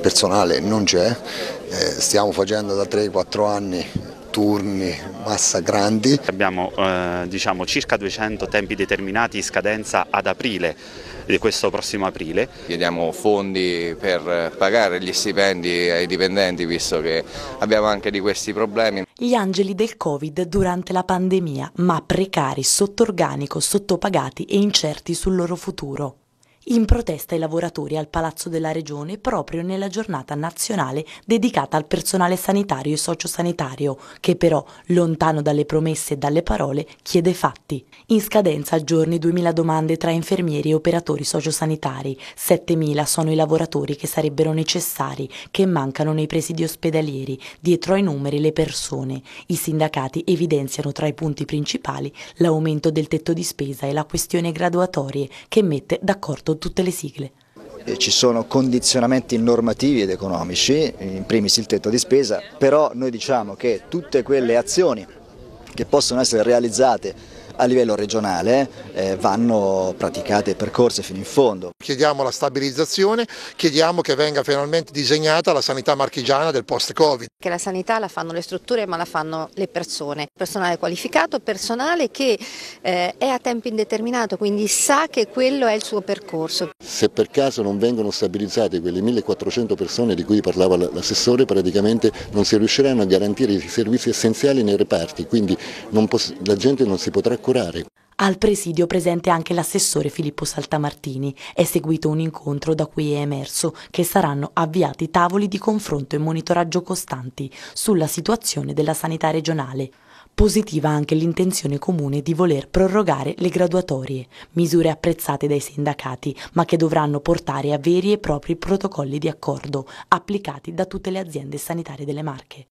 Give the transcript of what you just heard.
personale non c'è, eh, stiamo facendo da 3-4 anni turni, massa grandi. Abbiamo eh, diciamo, circa 200 tempi determinati in scadenza ad aprile di questo prossimo aprile. Chiediamo fondi per pagare gli stipendi ai dipendenti visto che abbiamo anche di questi problemi. Gli angeli del Covid durante la pandemia, ma precari, sottorganico, sottopagati e incerti sul loro futuro in protesta i lavoratori al Palazzo della Regione proprio nella giornata nazionale dedicata al personale sanitario e sociosanitario, che però, lontano dalle promesse e dalle parole, chiede fatti. In scadenza a giorni 2.000 domande tra infermieri e operatori sociosanitari, 7.000 sono i lavoratori che sarebbero necessari, che mancano nei presidi ospedalieri, dietro ai numeri le persone. I sindacati evidenziano tra i punti principali l'aumento del tetto di spesa e la questione graduatorie che mette d'accordo fatto tutte le sigle. Eh, ci sono condizionamenti normativi ed economici, in primis il tetto di spesa, però noi diciamo che tutte quelle azioni che possono essere realizzate a livello regionale eh, vanno praticate percorse fino in fondo. Chiediamo la stabilizzazione, chiediamo che venga finalmente disegnata la sanità marchigiana del post-Covid. Che la sanità la fanno le strutture ma la fanno le persone, personale qualificato, personale che eh, è a tempo indeterminato, quindi sa che quello è il suo percorso. Se per caso non vengono stabilizzate quelle 1400 persone di cui parlava l'assessore, praticamente non si riusciranno a garantire i servizi essenziali nei reparti, quindi la gente non si potrà curare curare. Al presidio presente anche l'assessore Filippo Saltamartini. È seguito un incontro da cui è emerso che saranno avviati tavoli di confronto e monitoraggio costanti sulla situazione della sanità regionale. Positiva anche l'intenzione comune di voler prorogare le graduatorie, misure apprezzate dai sindacati, ma che dovranno portare a veri e propri protocolli di accordo applicati da tutte le aziende sanitarie delle Marche.